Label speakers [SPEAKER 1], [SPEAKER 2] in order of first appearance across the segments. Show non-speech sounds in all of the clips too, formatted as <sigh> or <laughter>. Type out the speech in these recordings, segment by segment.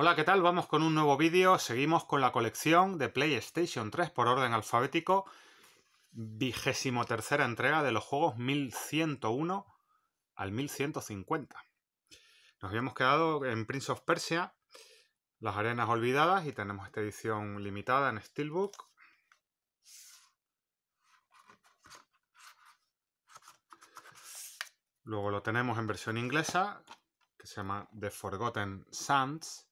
[SPEAKER 1] Hola, ¿qué tal? Vamos con un nuevo vídeo. Seguimos con la colección de PlayStation 3 por orden alfabético. Vigésimo tercera entrega de los juegos 1101 al 1150. Nos habíamos quedado en Prince of Persia, Las Arenas Olvidadas, y tenemos esta edición limitada en Steelbook. Luego lo tenemos en versión inglesa, que se llama The Forgotten Sands.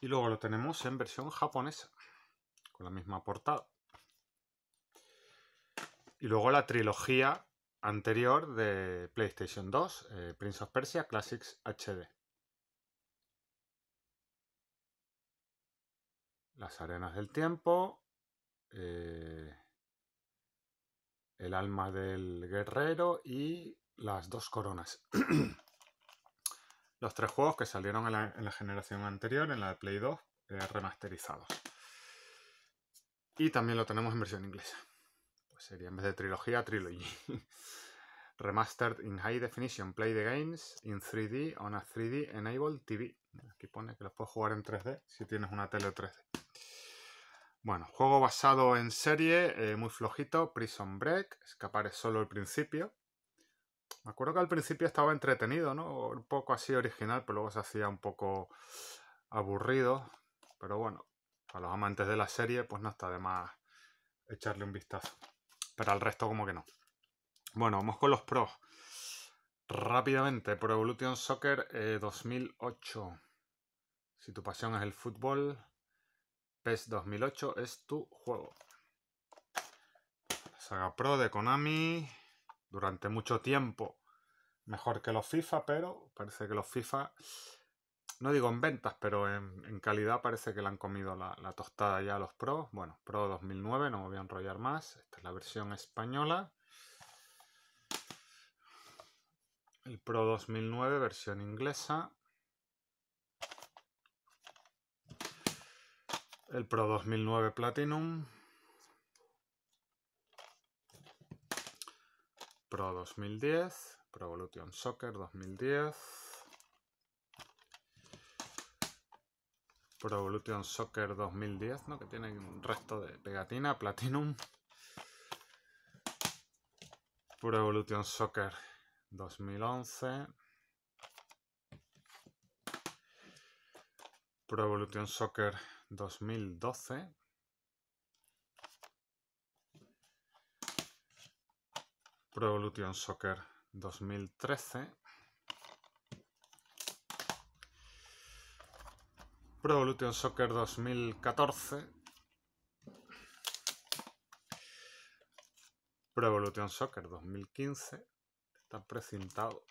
[SPEAKER 1] Y luego lo tenemos en versión japonesa, con la misma portada. Y luego la trilogía anterior de PlayStation 2, eh, Prince of Persia Classics HD. Las arenas del tiempo, eh, el alma del guerrero y las dos coronas. <clears throat> los tres juegos que salieron en la, generación anterior, en la de Play 2, eh, remasterizados. Y también lo tenemos en versión inglesa. Pues sería en vez de trilogía, trilogy. <laughs> Remastered in High Definition, Play the Games in 3D on a 3D Enabled TV. Aquí pone que los puedes jugar en 3D si tienes una tele 3D. Bueno, juego basado en serie, eh, muy flojito, Prison Break, escapar es solo el principio, me acuerdo que al principio estaba entretenido, ¿no? Un poco así original, pero luego se hacía un poco aburrido. Pero bueno, para los amantes de la serie, pues no está de más echarle un vistazo. Pero al resto como que no. Bueno, vamos con los pros. Rápidamente, Pro Evolution Soccer 2008. Eh, si tu pasión es el fútbol, PES 2008 es tu juego. saga Pro de Konami, durante mucho tiempo mejor que los FIFA, pero parece que los FIFA, no digo en ventas, pero en, calidad parece que le han comido la, la tostada ya a los Pro. Bueno, Pro 2009, no me voy a enrollar más. Esta es la versión española. El Pro 2009, versión inglesa. El Pro 2009 Platinum, Pro 2010, Pro Evolution Soccer 2010, Pro Evolution Soccer 2010, que tiene un resto de pegatina, Platinum, Pro Evolution Soccer 2011, Pro Evolution Soccer 2012, Pro Evolution Soccer 2013. Pro Evolution Soccer 2014. Pro Evolution Soccer 2015. Está precintado.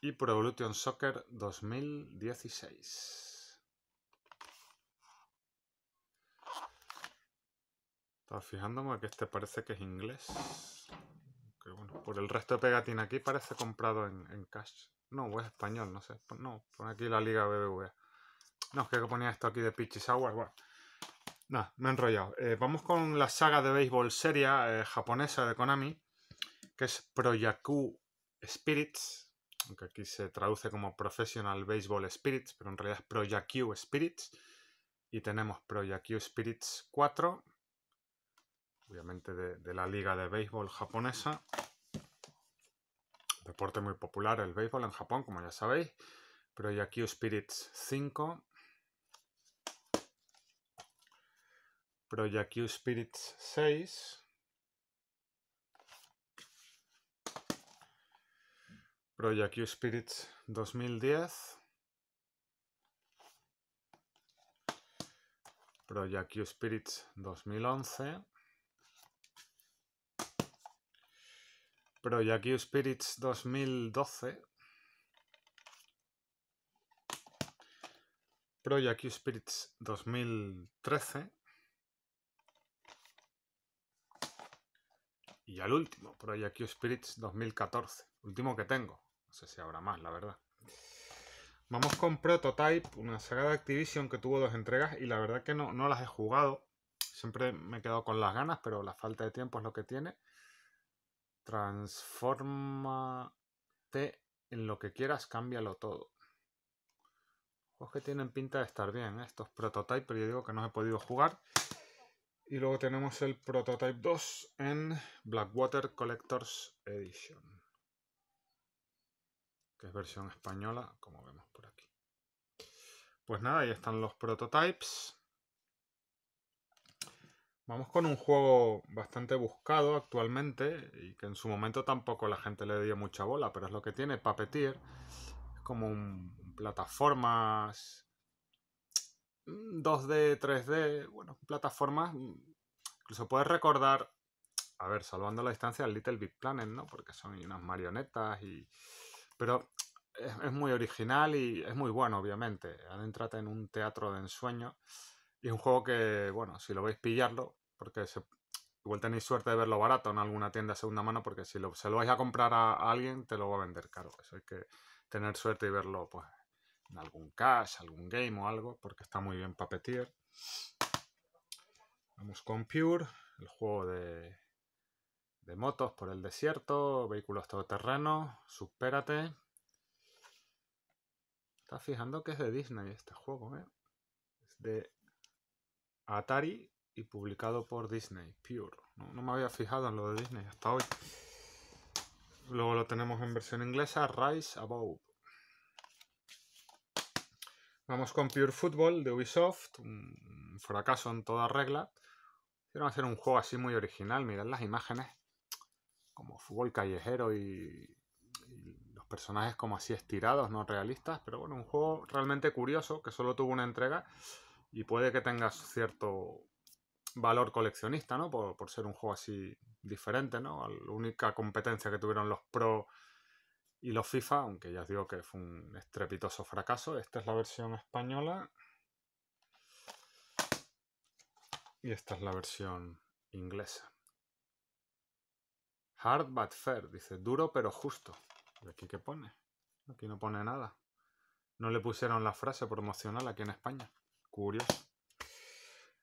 [SPEAKER 1] Y Pro Evolution Soccer 2016. Estaba fijándome que este parece que es inglés. por el resto de pegatina aquí parece comprado en, cash. No, es español, no sé. No, pone aquí la liga BBVA. No, es que ponía esto aquí de Pitchy Sour. Bueno, nada, me he enrollado. Eh, vamos con la saga de béisbol seria eh, japonesa de Konami, que es Proyaku Spirits, aunque aquí se traduce como Professional Baseball Spirits, pero en realidad es Proyaku Spirits. Y tenemos Proyaku Spirits 4, obviamente de, la liga de béisbol japonesa. Deporte muy popular el béisbol en Japón, como ya sabéis. Pero Spirits 5. Pro Spirits 6. Pro Spirits 2010. proya Spirits 2011. project Spirits 2012. Project Spirits 2013. Y al último, Project Spirits 2014. Último que tengo. No sé si habrá más, la verdad. Vamos con Prototype, una saga de Activision que tuvo dos entregas y la verdad que no, no las he jugado. Siempre me he quedado con las ganas, pero la falta de tiempo es lo que tiene. Transfórmate en lo que quieras, cámbialo todo. Juegos que tienen pinta de estar bien. ¿eh? Estos prototypes Prototype, pero yo digo que no he podido jugar. Y luego tenemos el Prototype 2 en Blackwater Collectors Edition. Que es versión española, como vemos por aquí. Pues nada, ahí están los prototypes. Vamos con un juego bastante buscado actualmente y que en su momento tampoco la gente le dio mucha bola, pero es lo que tiene Puppeteer. Es como un plataformas 2D, mm, 3D, bueno, plataformas mm, incluso puedes recordar, a ver, salvando la distancia al Little Big Planet, ¿no? Porque son unas marionetas y pero es, es muy original y es muy bueno, obviamente. Adéntrate en un teatro de ensueño. Y es un juego que, bueno, si lo veis pillarlo, porque igual tenéis suerte de verlo barato en alguna tienda de segunda mano, porque si se lo vais a comprar a, alguien, te lo va a vender caro. Eso hay que tener suerte y verlo pues, en algún cash, algún game o algo, porque está muy bien para petir Vamos con Pure, el juego de, de motos por el desierto, vehículos todoterrenos, supérate. Estás fijando que es de Disney este juego, ¿eh? Es de Atari y publicado por Disney, Pure. No, me había fijado en lo de Disney hasta hoy. Luego lo tenemos en versión inglesa, Rise Above. Vamos con Pure Football de Ubisoft, un fracaso en toda regla. Quiero hacer un juego así muy original, mirad las imágenes, como fútbol callejero y, los personajes como así estirados, no realistas, pero bueno, un juego realmente curioso que solo tuvo una entrega y puede que tengas cierto valor coleccionista, ¿no? Por, ser un juego así diferente, ¿no? La única competencia que tuvieron los Pro y los FIFA, aunque ya digo que fue un estrepitoso fracaso. Esta es la versión española. Y esta es la versión inglesa. Hard but fair, dice duro pero justo. ¿Y aquí qué pone? Aquí no pone nada. No le pusieron la frase promocional aquí en España. Curioso.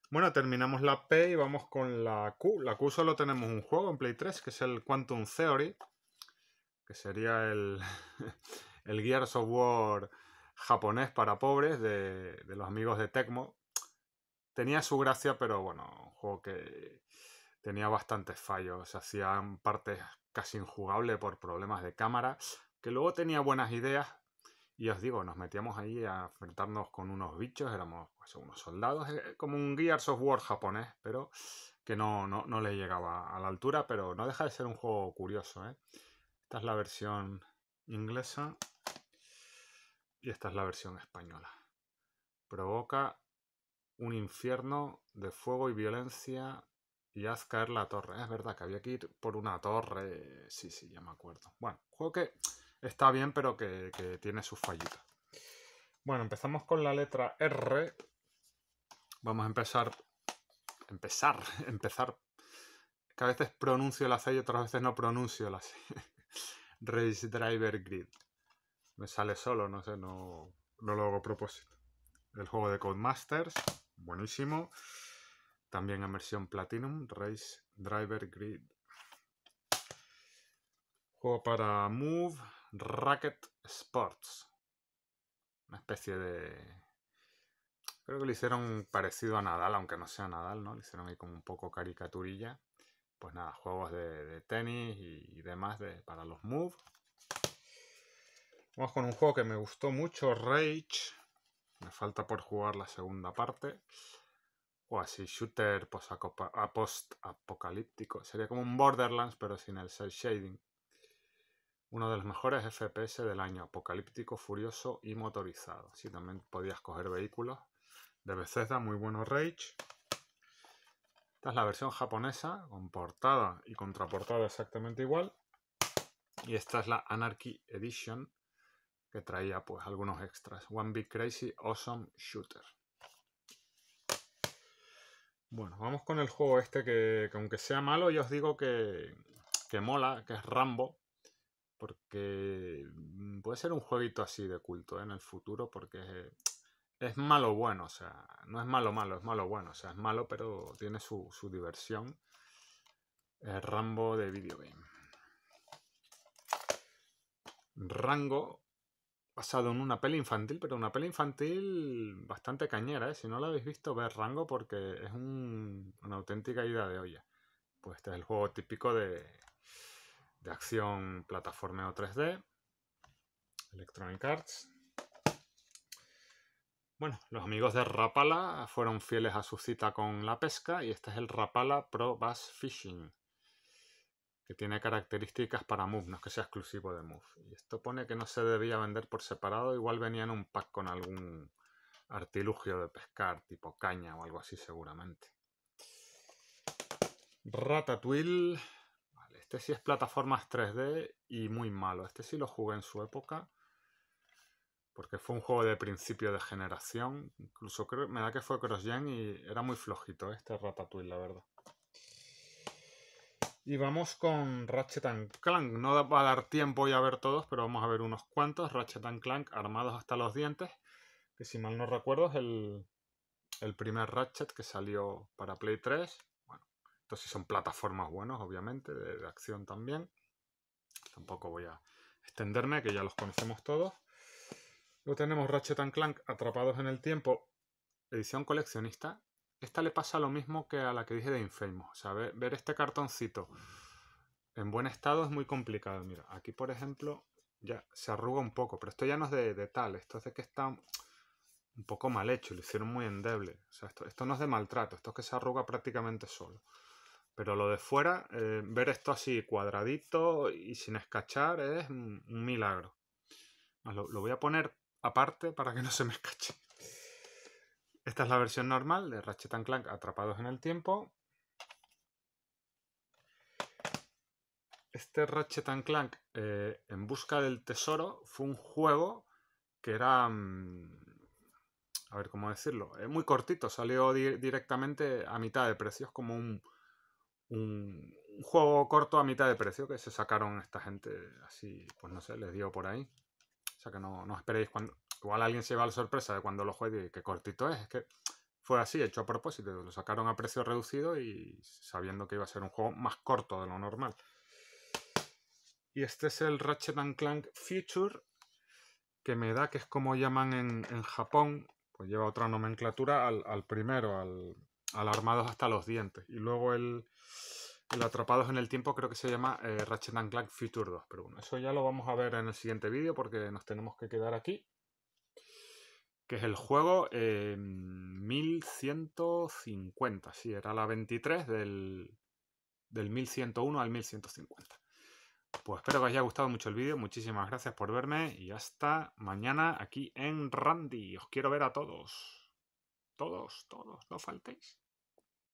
[SPEAKER 1] Bueno, terminamos la P y vamos con la Q. La Q solo tenemos un juego en Play 3, que es el Quantum Theory, que sería el, <laughs> el Gears of War japonés para pobres de, de los amigos de Tecmo. Tenía su gracia, pero bueno, un juego que tenía bastantes fallos. Se hacían partes casi injugables por problemas de cámara, que luego tenía buenas ideas, y os digo, nos metíamos ahí a enfrentarnos con unos bichos, éramos pues, unos soldados, eh, como un Gears of War japonés, pero que no, no, no le llegaba a la altura, pero no deja de ser un juego curioso. ¿eh? Esta es la versión inglesa y esta es la versión española. Provoca un infierno de fuego y violencia y haz caer la torre. Es verdad que había que ir por una torre. Sí, sí, ya me acuerdo. Bueno, juego que está bien, pero que, tiene sus fallitas. Bueno, empezamos con la letra R. Vamos a empezar. Empezar, <laughs> empezar. Que a veces pronuncio la C y otras veces no pronuncio la <laughs> C. Race Driver Grid. Me sale solo, no sé, no, lo hago a propósito. El juego de Codemasters, buenísimo. También en versión Platinum, Race Driver Grid. Juego para Move, Racket Sports. Una especie de... Creo que le hicieron parecido a Nadal, aunque no sea Nadal, ¿no? Le hicieron ahí como un poco caricaturilla. Pues nada, juegos de, tenis y, demás de, para los moves Vamos con un juego que me gustó mucho, Rage. Me falta por jugar la segunda parte. O así, shooter post-apocalíptico. Sería como un Borderlands, pero sin el cel shading. Uno de los mejores FPS del año, apocalíptico, furioso y motorizado. si también podías coger vehículos de da muy bueno Rage. Esta es la versión japonesa, con portada y contraportada exactamente igual. Y esta es la Anarchy Edition, que traía pues algunos extras. One Big Crazy Awesome Shooter. Bueno, vamos con el juego este que, aunque sea malo, yo os digo que, que mola, que es Rambo, porque mm, puede ser un jueguito así de culto en el futuro, porque es, malo bueno, o sea, no es malo malo, es malo bueno, o sea, es malo pero tiene su, diversión. El eh, Rambo de video game. Rango basado en una peli infantil, pero una peli infantil bastante cañera, ¿eh? Si no la habéis visto, ve Rango porque es un, una auténtica idea de olla. Pues este es el juego típico de, acción acción o 3D, Electronic Arts. Bueno, los amigos de Rapala fueron fieles a su cita con la pesca y este es el Rapala Pro Bass Fishing, que tiene características para Move, no es que sea exclusivo de Move. Y esto pone que no se debía vender por separado, igual venía en un pack con algún artilugio de pescar, tipo caña o algo así seguramente. Ratatouille este sí es plataformas 3D y muy malo. Este sí lo jugué en su época. Porque fue un juego de principio de generación. Incluso me da que fue cross-gen y era muy flojito ¿eh? este Ratatouille, la verdad. Y vamos con Ratchet Clank. No va a dar tiempo ya a ver todos, pero vamos a ver unos cuantos. Ratchet Clank armados hasta los dientes. Que si mal no recuerdo es el, el primer Ratchet que salió para Play 3. Entonces, si son plataformas buenas, obviamente, de, acción también. Tampoco voy a extenderme, que ya los conocemos todos. Luego tenemos Ratchet Clank Atrapados en el Tiempo, edición coleccionista. Esta le pasa lo mismo que a la que dije de Infamous. O sea, ver, este cartoncito en buen estado es muy complicado. Mira, aquí por ejemplo ya se arruga un poco, pero esto ya no es de, tal, esto es de que está un poco mal hecho, lo hicieron muy endeble. O sea, esto no es de maltrato, esto es que se arruga prácticamente solo. Pero lo de fuera, eh, ver esto así cuadradito y sin escachar es un, milagro. Lo, voy a poner aparte para que no se me escache. Esta es la versión normal de Ratchet Clank Atrapados en el Tiempo. Este Ratchet Clank eh, en busca del tesoro fue un juego que era... Mm, a ver cómo decirlo. Es eh, muy cortito, salió directamente a mitad de precios como un un, juego corto a mitad de precio que se sacaron esta gente así, pues no sé, les dio por ahí. O sea que no, no esperéis cuando. Igual alguien se lleva la sorpresa de cuando lo juegue y qué cortito es. Es que fue así, hecho a propósito. Lo sacaron a precio reducido y sabiendo que iba a ser un juego más corto de lo normal. Y este es el Ratchet Clank Future, que me da que es como llaman en, Japón, pues lleva otra nomenclatura al primero, al, alarmados hasta los dientes. Y luego el, Atrapados en el Tiempo creo que se llama eh, Ratchet and Clank Future 2. Pero bueno, eso ya lo vamos a ver en el siguiente vídeo porque nos tenemos que quedar aquí. Que es el juego 1150. Eh, sí, era la 23 del, del 1101 al 1150. Pues espero que os haya gustado mucho el vídeo. Muchísimas gracias por verme y hasta mañana aquí en Randy. Os quiero ver a todos. Todos, todos, no faltéis.